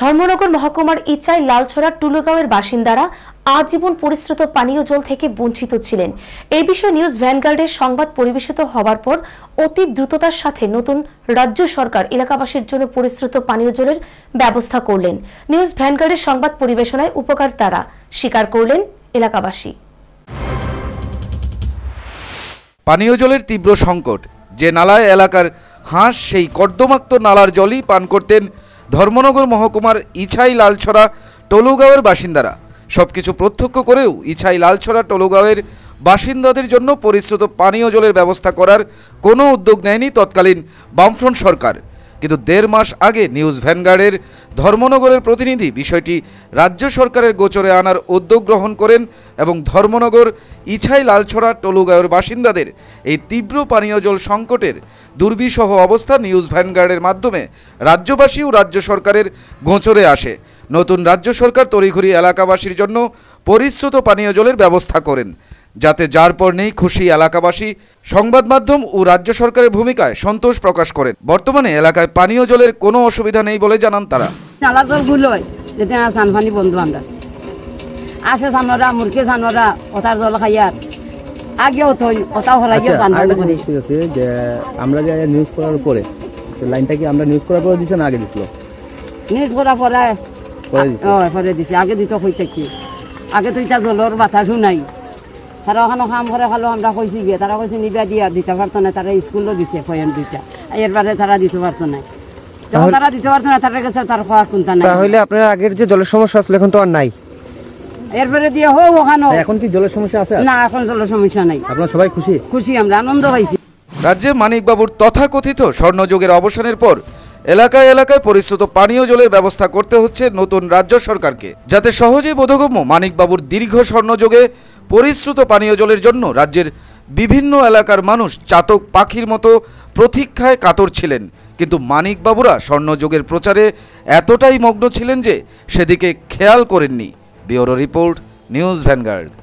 ধর্মনগর মহকুমার ইচাই লালছড়া টুলুগাঁওয়ের বাসিন্দারা আজীবন পরিশ্রুত পানীয় জল থেকে বঞ্চিত ছিলেন এ বিষয়ে নিউজ ভ্যানগার্ডের সংবাদ পরিবেশিত হবার পর অতি দ্রুততার সাথে নতুন রাজ্য সরকার এলাকাবাসীর জন্য পরিশ্রুত পানীয় জলের ব্যবস্থা করলেন নিউজ ভ্যানগার্ডের সংবাদ পরিবেশনায় উপকার তারা স্বীকার করলেন এলাকাবাসী পানীয় জলের তীব্র সংকট যে নালায় এলাকার হাঁস সেই কর্দমাক্ত নালার জলই পান করতেন ধর্মনগর মহকুমার ইছাই লালছড়া টলুগাঁওয়ের বাসিন্দারা সবকিছু প্রত্যক্ষ করেও ইছাই লালছড়া টলুগাঁওয়ের বাসিন্দাদের জন্য পরিশ্রুত পানীয় জলের ব্যবস্থা করার কোনো উদ্যোগ নেয়নি তৎকালীন বামফ্রন্ট সরকার কিন্তু দেড় মাস আগে নিউজ ভ্যানগার্ডের ধর্মনগরের প্রতিনিধি বিষয়টি রাজ্য সরকারের গোচরে আনার উদ্যোগ গ্রহণ করেন এবং ধর্মনগর ইছাই লালছড়া টলুগাঁওয়ের বাসিন্দাদের এই তীব্র পানীয় জল সংকটের দুর্বিষহ অবস্থা নিউজ ভ্যানগার্ডের মাধ্যমে রাজ্যবাসী ও রাজ্য সরকারের গোচরে আসে নতুন রাজ্য সরকার তড়িঘড়ি এলাকাবাসীর জন্য পরিশ্রুত পানীয় জলের ব্যবস্থা করেন যাতে যার পর নেই খুশি এলাকাবাসী সংবাদ মাধ্যম ও রাজ্য সরকারের ভূমিকায় সন্তোষ প্রকাশ করেন বর্তমানে এলাকায় পানীয় জলের কোনো অসুবিধা নেই বলে জানান তারা আচ্ছা, যে আমরা যে নিউজ করার পরে আমরা নিউজ না আগে আগে হইতে কি আগে তো এটা জলর বাতাসও নাই তারা ওখানে কাম করে হলো আমরা কইছি গিয়ে তারা নিবা দিয়া দিতে পারতো না তারা স্কুলও দিছে দুইটা এরবারে তারা দিতে পারতো না তারা দিতে পারতো না তার কাছে তার খাওয়ার কোনটা নাই তাহলে আপনার আগের যে জলের সমস্যা এখন তো আর নাই এরপরে দিয়ে ওখানে এখন কি জলের সমস্যা আছে না এখন জলের সমস্যা নাই আপনারা সবাই খুশি খুশি আমরা আনন্দ রাজ্যে মানিকবাবুর তথাকথিত স্বর্ণযুগের অবসানের পর এলাকায় এলাকায় পরিশ্রুত পানীয় জলের ব্যবস্থা করতে হচ্ছে নতুন রাজ্য সরকারকে যাতে সহজেই বোধগম্য মানিকবাবুর দীর্ঘ স্বর্ণযোগে পরিশ্রুত পানীয় জলের জন্য রাজ্যের বিভিন্ন এলাকার মানুষ চাতক পাখির মতো প্রতীক্ষায় কাতর ছিলেন কিন্তু মানিকবাবুরা স্বর্ণযোগের প্রচারে এতটাই মগ্ন ছিলেন যে সেদিকে খেয়াল করেননি ব্যুরো রিপোর্ট নিউজ ভ্যানগার্ড